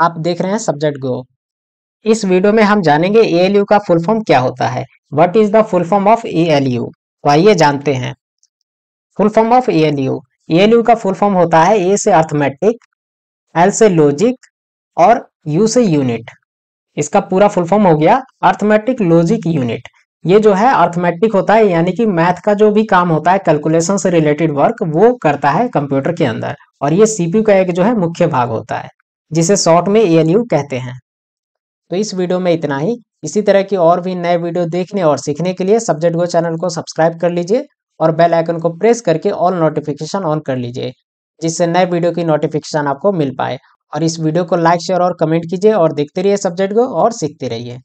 आप देख रहे हैं सब्जेक्ट गो इस वीडियो में हम जानेंगे ए का फुल फॉर्म क्या होता है what is the full form of A तो आइए जानते हैं full form of A L का फुल फॉर्म होता है ए से अर्थमेटिक एल से लॉजिक और यू से यूनिट इसका पूरा फुल फॉर्म हो गया अर्थमेटिक लॉजिक यूनिट ये जो है अर्थमेटिक होता है यानी कि मैथ का जो भी काम होता है कैलकुलेशन से रिलेटेड वर्क वो करता है कंप्यूटर के अंदर और ये सीपीयू का एक जो है मुख्य भाग होता है जिसे शॉर्ट में यू कहते हैं तो इस वीडियो में इतना ही इसी तरह की और भी नए वीडियो देखने और सीखने के लिए सब्जेक्ट गो चैनल को सब्सक्राइब कर लीजिए और बेल आइकन को प्रेस करके ऑल नोटिफिकेशन ऑन कर लीजिए जिससे नए वीडियो की नोटिफिकेशन आपको मिल पाए और इस वीडियो को लाइक शेयर और कमेंट कीजिए और देखते रहिए सब्जेक्ट को और सीखते रहिए